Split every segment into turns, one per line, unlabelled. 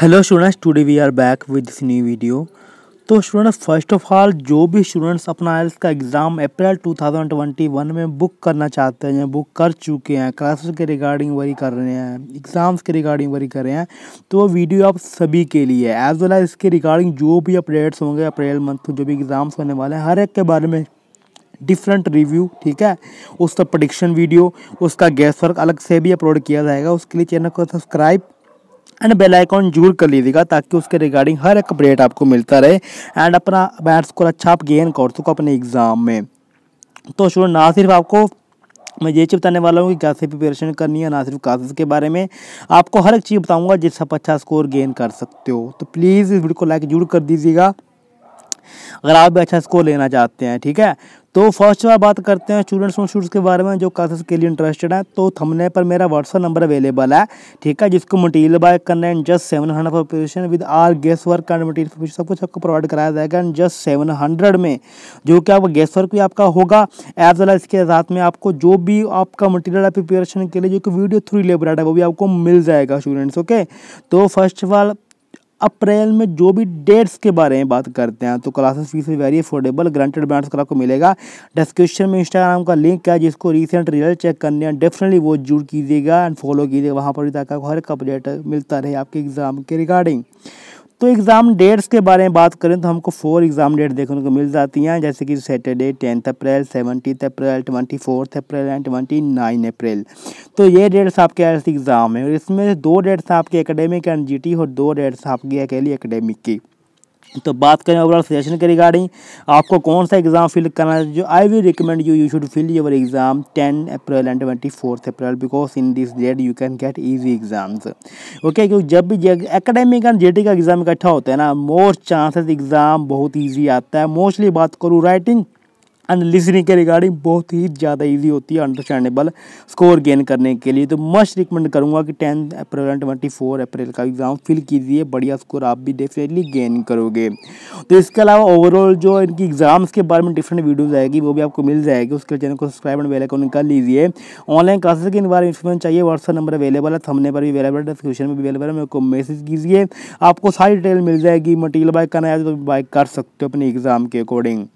hello students today we are back with this new video तो students first of all जो भी students अपना IELTS का exam अप्रैल 2021 में बुक करना चाहते हैं या बुक कर चुके हैं क्लासेस के रिगार्डिंग वरी कर रहे हैं एग्ज़ाम्स के रिगार्डिंग वरी कर रहे हैं तो वो वीडियो आप सभी के लिए है एज वेल एज इसके रिगार्डिंग जो भी अपडेट्स होंगे अप्रैल मंथ जो भी एग्ज़ाम्स होने वाले हैं हर एक के बारे में डिफरेंट रिव्यू ठीक है उसका प्रडिक्शन वीडियो उसका गैस वर्क अलग से भी अपलोड किया जाएगा उसके लिए चैनल को सब्सक्राइब एंड बेल आइकॉन जरूर कर लीजिएगा ताकि उसके रिगार्डिंग हर एक अपडेट आपको मिलता रहे एंड अपना बैट स्कोर अच्छा आप गेन कर सको अपने एग्ज़ाम में तो शुरू ना सिर्फ आपको मैं ये चीज़ बताने वाला हूँ कि कैसे प्रिपरेशन करनी है ना सिर्फ क्लासेस के बारे में आपको हर एक चीज़ बताऊँगा जिससे आप अच्छा स्कोर गेन कर सकते हो तो प्लीज़ इस वीडियो को लाइक जरूर कर दीजिएगा अगर आप भी अच्छा स्कोर लेना चाहते हैं ठीक है तो फर्स्ट बार बात करते हैं स्टूडेंट्स और स्टूडेंट्स के बारे में जो क्लासेस के लिए इंटरेस्टेड है तो थमने पर मेरा व्हाट्सअप नंबर अवेलेबल है ठीक है जिसको मटीरियल बाय करना है just seven hundred for with our guess work and material सब कुछ आपको प्रोवाइड कराया जाएगा एंड जस्ट सेवन हंड्रेड में जो कि आप गेस्ट वर्क भी आपका होगा एज वेल इसके साथ में आपको जो भी आपका मटीरियल है प्रिपरेशन के लिए जो कि वीडियो थ्रू लेबर है वो भी आपको मिल जाएगा स्टूडेंट्स ओके तो फर्स्ट ऑफ ऑल अप्रैल में जो भी डेट्स के बारे में बात करते हैं तो classes fees very affordable granted brands का आपको मिलेगा डिस्क्रिप्शन में इंस्टाग्राम का लिंक है जिसको रिसेंट रिजल्ट चेक करने हैं डेफिनेटली वो जरूर कीजिएगा एंड फॉलो कीजिएगा वहाँ पर भी ताकि हर एक अपडेट मिलता रहे आपके एग्ज़ाम के रिगार्डिंग तो एग्ज़ाम डेट्स के बारे में बात करें तो हमको फोर एग्ज़ाम डेट देखने को मिल जाती हैं जैसे कि Saturday tenth April seventeenth April twenty fourth April and twenty nine April तो ये डेट्स आपके ऐसे एग्ज़ाम है और इसमें दो डेट्स आपके एकेडमिक एंड जीटी और दो डेट्स आपकी अकेली एकेडमिक की तो बात करें ओवरऑल सजेशन के रिगार्डिंग आपको कौन सा एग्ज़ाम फिल करना है जो I will recommend you you should fill your exam 10 April and 24 April because in this date you can get easy exams okay क्योंकि जब भी एकेडमिक एंड जेटी का एग्ज़ाम इकट्ठा होता है ना मोस्ट चांसेस एग्ज़ाम बहुत ईजी आता है मोस्टली बात करूँ राइटिंग एंड लिसनिंग के रिगार्डिंग बहुत ही ज़्यादा इजी होती है अंडरस्टैंडेबल स्कोर गेन करने के लिए तो मस्ट रिकमेंड करूँगा कि tenth April and twenty four April का एग्ज़ाम फिल कीजिए बढ़िया स्कोर आप भी डेफिनेटली गेन करोगे तो इसके अलावा ओवरऑल जो इनकी एग्ज़ाम्स के बारे में डिफरेंट वीडियोज़ आएगी वो भी आपको मिल जाएगी उसके चैनल को सब्सक्राइब एंड बेलाइकन कर लीजिए ऑनलाइन क्लासेस के बारे में इन्फॉर्मेशन चाहिए व्हाट्सअप नंबर अवेलेबल है थमने पर भी अवेलेबल है डिस्क्रिप्शन में भी अवेलेबल है मेरे को मैसेज कीजिए आपको सारी डिटेल मिल जाएगी मटीरियल बाइक करना है तो बाइक कर सकते हो अपने एग्ज़ाम के अकॉर्डिंग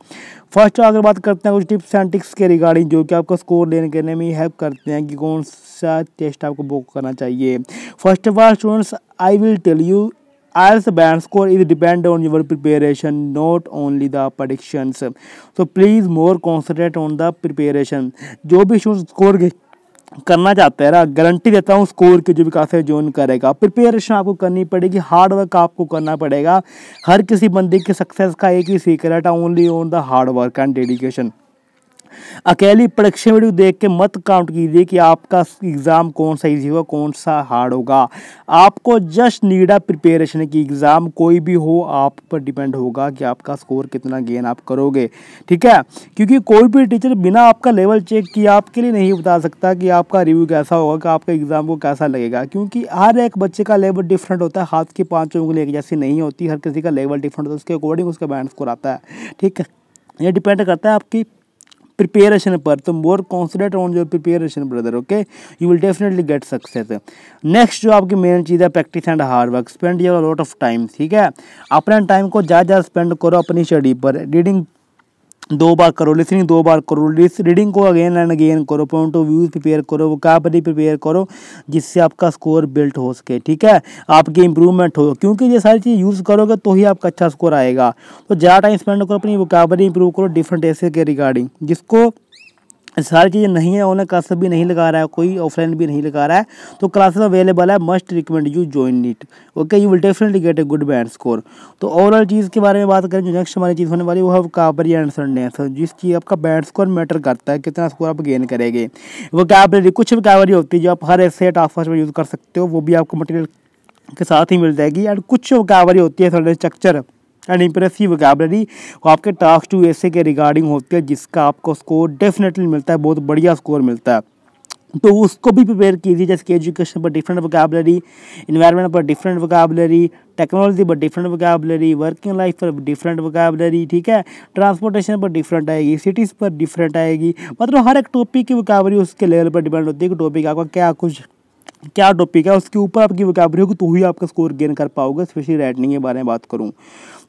फर्स्ट अगर बात करते हैं कुछ टिप्स एंड टिक्स के रिगार्डिंग जो कि आपका स्कोर लेने के लिए हेल्प करते हैं कि कौन सा टेस्ट आपको बुक करना चाहिए first of all students I will tell you IELTS band score is depend on your preparation not only the predictions so please more concentrate on the preparation जो भी स्टूडेंट स्कोर करना चाहते हैं guarantee देता हूँ score की जो भी काफी ज्वाइन करेगा प्रिपेरेशन आपको करनी पड़ेगी हार्ड वर्क आपको करना पड़ेगा हर किसी बंदे के सक्सेस का एक ही सीक्रेट है only on the hard work and dedication अकेली परीक्षा वीडियो देख के मत काउंट कीजिए कि आपका एग्ज़ाम कौन सा ईजी होगा कौन सा हार्ड होगा आपको जस्ट नीडा प्रिपेरेशन की एग्ज़ाम कोई भी हो आप पर डिपेंड होगा कि आपका स्कोर कितना गेन आप करोगे ठीक है क्योंकि कोई भी टीचर बिना आपका लेवल चेक किए आपके लिए नहीं बता सकता कि आपका रिव्यू कैसा होगा कि आपका एग्ज़ाम को कैसा लगेगा क्योंकि हर एक बच्चे का लेवल डिफरेंट होता है हाथ की पाँचों उंगली एक जैसी नहीं होती हर किसी का लेवल डिफरेंट होता है उसके अकॉर्डिंग उसका बैंड स्कोर आता है ठीक है ये डिपेंड करता है आपकी preparation person more concentrate on your preparation brother okay you will definitely get success next जो आपकी मेन चीज़ है practice and hard work spend your lot of time theek hai apne time ko zyada zyada spend karo apni study par reading दो बार करो listening दो बार करो reading को again and again करो पॉइंट ऑफ व्यूज प्रिपेयर करो vocabulary prepare करो जिससे आपका स्कोर बिल्ट हो सके ठीक है आपकी इंप्रूवमेंट हो क्योंकि ये सारी चीज़ यूज़ करोगे तो ही आपका अच्छा स्कोर आएगा तो ज़्यादा टाइम स्पेंड करो अपनी वोकाबरी इंप्रूव करो डिफरेंट ऐसे के रिगार्डिंग जिसको सारी चीज़ें नहीं है उन्हें कस भी नहीं लगा रहा है कोई ऑफलाइन भी नहीं लगा रहा है तो क्लासेस अवेलेबल है must recommend you join it okay you will definitely get a good band score तो ओवरऑल चीज़ के बारे में बात करें जो नेक्स्ट हमारी चीज़ होने वाली वो है काबरी एंड संडे जिस चीज़ आपका बैंड स्कोर मैटर करता है कितना स्कोर आप गेन करेंगे वो कैबरी कुछ भी कैबरी होती है जो आप हर ऐसे टास्क में यूज़ कर सकते हो वो भी आपको मटेरियल के साथ ही मिल जाएगी एंड कुछ कैबरी होती है sentence structure and impressive vocabulary वो आपके टास्क टू ऐसे के रिगार्डिंग होती है जिसका आपको स्कोर डेफिनेटली मिलता है बहुत बढ़िया स्कोर मिलता है तो उसको भी प्रिपेयर कीजिए जैसे कि एजुकेशन पर डिफरेंट वोकेबलरी इन्वायरमेंट पर डिफरेंट वोकेबलरी टेक्नोलॉजी पर डिफरेंट वोकेबलरी वर्किंग लाइफ पर डिफरेंट वोकेबलरी ठीक है ट्रांसपोर्टेशन पर डिफरेंट आएगी सिटीज़ पर डिफरेंट आएगी मतलब हर एक टॉपिक की वोकेबलरी उसके लेवल पर डिपेंड होती है कि टॉपिक आपका क्या कुछ क्या टॉपिक है उसके ऊपर आपकी वोकैबरी होगी तो ही आपका स्कोर गेन कर पाओगे स्पेशली राइटिंग के बारे में बात करूँ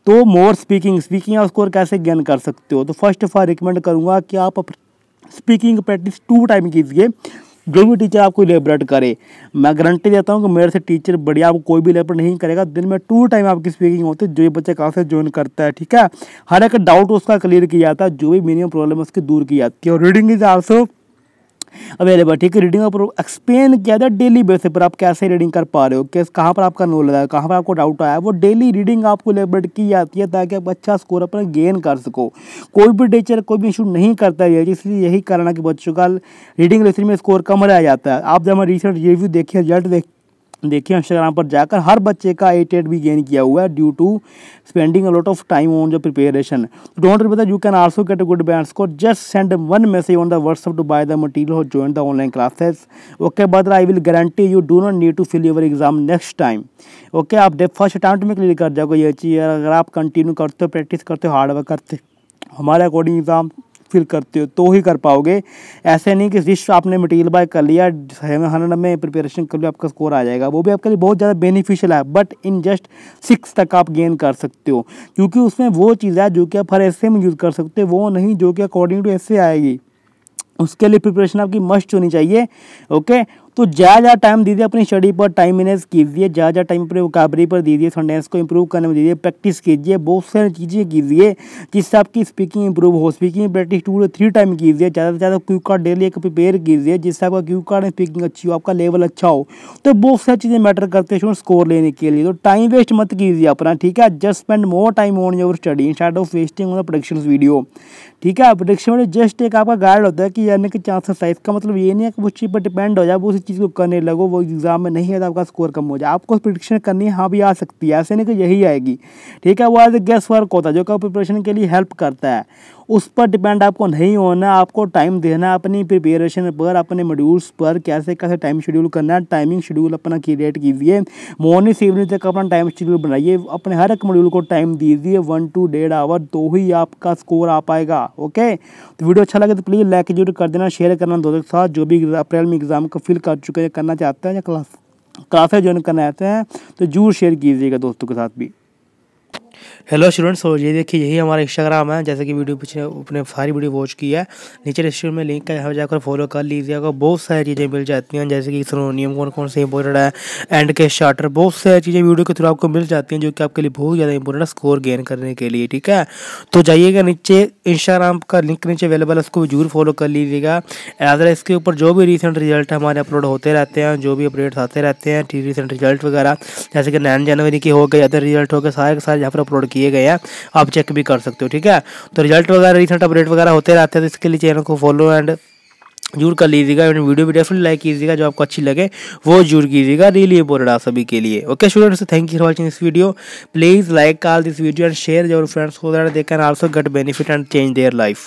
तो मोर स्पीकिंग स्पीकिंग आप स्कोर कैसे गेन कर सकते हो तो फर्स्ट ऑफ आल रिकमेंड करूँगा कि आप स्पीकिंग प्रैक्टिस टू टाइम कीजिए जो भी टीचर आपको इलेबरेट करे मैं गारंटी देता हूँ कि मेरे से टीचर बढ़िया आपको कोई भी लेबरेट नहीं करेगा दिन में टू टाइम आपकी स्पीकिंग होती है जो भी बच्चा कहाँ से ज्वाइन करता है ठीक है हर एक डाउट उसका क्लियर किया जाता है जो भी मिनिमम प्रॉब्लम उसकी दूर की जाती है और रीडिंग इज आल्सो अवेलेबल ठीक है रीडिंग पर एक्सप्लेन किया जाए डेली बेसिस पर आप कैसे रीडिंग कर पा रहे हो किस कहाँ पर आपका नॉलेज आया कहाँ पर आपको डाउट आया वो डेली रीडिंग आपको लेबरेट की जाती है ताकि आप अच्छा स्कोर अपना गेन कर सको कोई भी टीचर कोई भी इशू नहीं करता है इसलिए यही कारण है कि बच्चों का रीडिंग लेसन में स्कोर कम रह जाता है आप जब रिसेंट रिव्यू देखिए रिजल्ट देख देखिए इंस्टाग्राम पर जाकर हर बच्चे का एट एट भी गेन किया हुआ है due to spending lot of time on the preparation don't repeat you can also get a good band score just send one message on the WhatsApp to buy the material और join the online classes okay brother I will guarantee you do not need to fill your exam next time okay आप first attempt में clear कर जाओगे ये चीज़ अगर आप continue करते हो प्रैक्टिस करते हो हार्डवर्क करते हो हमारे अकॉर्डिंग एग्जाम फिल करते हो तो ही कर पाओगे ऐसे नहीं कि जिस आपने मटेरियल बाय कर लिया सेवन हंड्रेड में प्रिपरेशन कर लिया आपका स्कोर आ जाएगा वो भी आपके लिए बहुत ज़्यादा बेनिफिशियल है बट इन जस्ट सिक्स तक आप गेन कर सकते हो क्योंकि उसमें वो चीज़ है जो कि आप हर ऐसे में यूज़ कर सकते हो वो नहीं जो कि अकॉर्डिंग टू ऐसे आएगी उसके लिए प्रिपरेशन आपकी मस्ट होनी चाहिए ओके तो ज़्यादा ज़्यादा टाइम दीजिए अपनी स्टडी पर टाइम मैनेज कीजिए ज़्यादा ज़्यादा टाइम अपने वोकाबरी पर दीजिए सेंटेंस को इम्प्रूव करने में दीजिए प्रैक्टिस कीजिए बहुत सारी चीज़ें कीजिए जिससे आपकी स्पीकिंग इंप्रूव हो speaking practice two two three time कीजिए ज़्यादा से ज़्यादा क्यू कार्ड डेली एक प्रिपेयर कीजिए जिससे आपका क्यू कार्ड स्पीकिंग अच्छी हो आपका लेवल अच्छा हो तो बहुत सारी चीज़ें मैटर करते हैं स्कोर लेने के लिए तो टाइम वेस्ट मत कीजिए अपना ठीक है just spend more time on your study instead of wasting on production video ठीक है प्रोडक्शन में जस्ट एक आपका गाइड होता है कि यानी कि चांसेस है का मतलब ये नहीं है कि उस चीज़ पर डिपेंड हो जाए उस चीज़ को करने लगो वो एग्ज़ाम में नहीं है तो आपका स्कोर कम हो जाए आपको प्रिडिक्शन करनी हाँ भी आ सकती है ऐसे नहीं कि यही आएगी ठीक है वो एज ए गेस्ट वर्क होता है जो कि प्रिपरेशन के लिए हेल्प करता है उस पर डिपेंड आपको नहीं होना आपको टाइम देना अपनी प्रिपेरेशन पर अपने मॉड्यूल्स पर कैसे कैसे टाइम शेड्यूल करना है टाइमिंग शेड्यूल अपना क्रिएट कीजिए मॉर्निंग से इवनिंग तक अपना टाइम शेड्यूल बनाइए अपने हर एक मॉड्यूल को टाइम दीजिए वन टू डेढ़ आवर तो ही आपका स्कोर आ पाएगा ओके तो वीडियो अच्छा लगे तो प्लीज़ लाइक जरूर कर देना शेयर करना दोस्तों के साथ जो भी अप्रैल में एग्ज़ाम को फिल कर चुके हैं करना चाहते हैं या क्लास क्लासेज ज्वाइन करना चाहते हैं तो जरूर शेयर कीजिएगा दोस्तों के साथ भी हेलो स्टूडेंट्स और ये देखिए यही हमारा इंस्टाग्राम है जैसे कि वीडियो पीछे अपने सारी वीडियो वॉच की है नीचे डिस्क्रिप्शन में लिंक है यहाँ जाकर फॉलो कर लीजिएगा बहुत सारी चीज़ें मिल जाती हैं जैसे कि सोनोनियम कौन कौन से इंपॉर्टेंट है एंड के स्टार्टर बहुत सारी चीज़ें वीडियो के थ्रू आपको मिल जाती हैं जो कि आपके लिए बहुत ज़्यादा इंपॉर्टेंट है स्कोर गेन करने के लिए ठीक है तो जाइएगा नीचे इंस्टाग्राम का लिंक नीचे अवेलेबल है उसको जरूर फॉलो कर लीजिएगा अदर इसके ऊपर जो भी रिसेंट रिजल्ट हमारे अपलोड होते रहते हैं जो भी अपडेट्स आते रहते हैं रिसेंट रिजल्ट वगैरह जैसे कि नाइन जनवरी के हो गई अदर रिजल्ट हो गए सारे सारे यहाँ पर अपलोड किए गए हैं आप चेक भी कर सकते हो ठीक है तो रिजल्ट वगैरह रिसेंट अपडेट वगैरह होते रहते हैं तो इसके लिए चैनल को फॉलो एंड जरूर कर लीजिएगा एंड वीडियो भी डेफिनेटली लाइक कीजिएगा जो आपको अच्छी लगे वो जरूर कीजिएगा रियली इंपॉर्टेंट आप सभी के लिए okay students thank you for watching this video please like call this video and share your friends को they can also get benefit and change their life